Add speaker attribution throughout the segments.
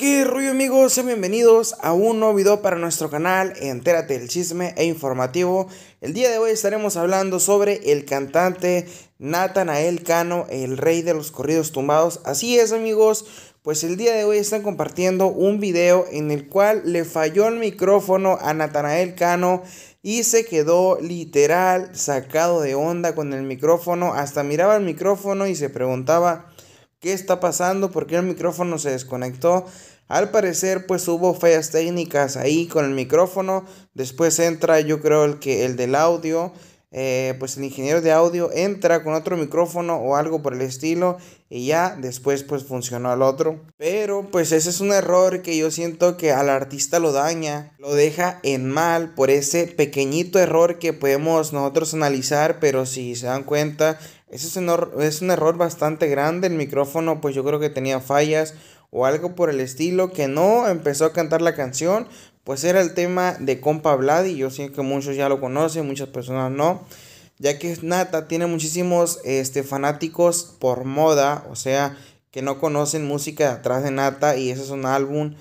Speaker 1: ¿Qué ruido amigos? Sean bienvenidos a un nuevo video para nuestro canal Entérate del chisme e informativo. El día de hoy estaremos hablando sobre el cantante Natanael Cano, el rey de los corridos tumbados. Así es amigos, pues el día de hoy están compartiendo un video en el cual le falló el micrófono a Natanael Cano y se quedó literal sacado de onda con el micrófono. Hasta miraba el micrófono y se preguntaba qué está pasando, por qué el micrófono se desconectó. Al parecer, pues hubo fallas técnicas ahí con el micrófono. Después entra, yo creo, el que el del audio. Eh, pues el ingeniero de audio entra con otro micrófono o algo por el estilo y ya después pues funcionó al otro pero pues ese es un error que yo siento que al artista lo daña lo deja en mal por ese pequeñito error que podemos nosotros analizar pero si se dan cuenta ese es un, es un error bastante grande. El micrófono pues yo creo que tenía fallas o algo por el estilo que no empezó a cantar la canción. Pues era el tema de Compa Vlad y yo sé que muchos ya lo conocen, muchas personas no ya que Nata tiene muchísimos este, fanáticos por moda, o sea, que no conocen música atrás de Nata y ese es un álbum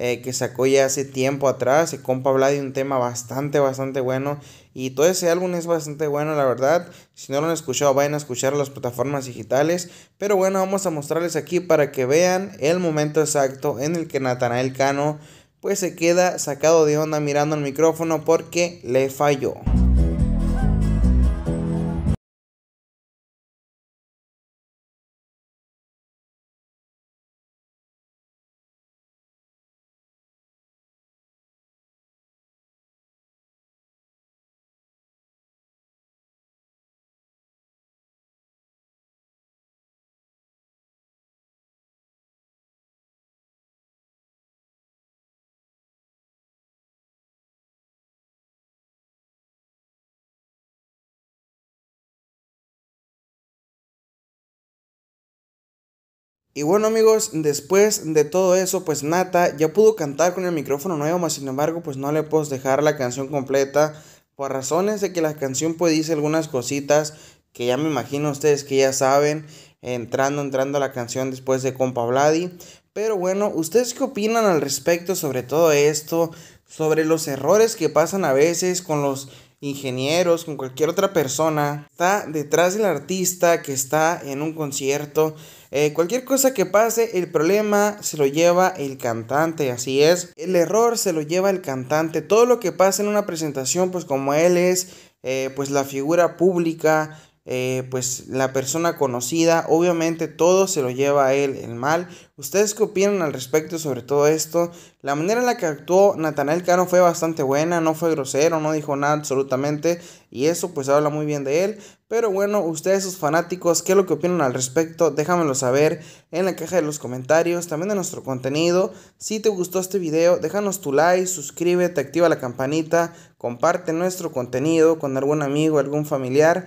Speaker 1: eh, que sacó ya hace tiempo atrás. Y compa habla de un tema bastante, bastante bueno. Y todo ese álbum es bastante bueno, la verdad. Si no lo han escuchado, vayan a escuchar las plataformas digitales. Pero bueno, vamos a mostrarles aquí para que vean el momento exacto en el que Natanael Cano pues se queda sacado de onda mirando el micrófono porque le falló. Y bueno amigos, después de todo eso, pues Nata ya pudo cantar con el micrófono nuevo, mas sin embargo, pues no le puedo dejar la canción completa por razones de que la canción pues dice algunas cositas que ya me imagino ustedes que ya saben, entrando, entrando a la canción después de Compa Vladi. Pero bueno, ¿ustedes qué opinan al respecto sobre todo esto? Sobre los errores que pasan a veces con los ingenieros, con cualquier otra persona. Está detrás del artista que está en un concierto. Eh, cualquier cosa que pase, el problema se lo lleva el cantante, así es. El error se lo lleva el cantante. Todo lo que pasa en una presentación, pues como él es eh, pues la figura pública, eh, pues la persona conocida, obviamente todo se lo lleva a él el mal. ¿Ustedes qué opinan al respecto sobre todo esto? La manera en la que actuó Natanael Cano fue bastante buena, no fue grosero, no dijo nada absolutamente y eso pues habla muy bien de él. Pero bueno, ustedes sus fanáticos, ¿qué es lo que opinan al respecto? Déjamelo saber en la caja de los comentarios, también de nuestro contenido. Si te gustó este video, déjanos tu like, suscríbete, activa la campanita, comparte nuestro contenido con algún amigo, algún familiar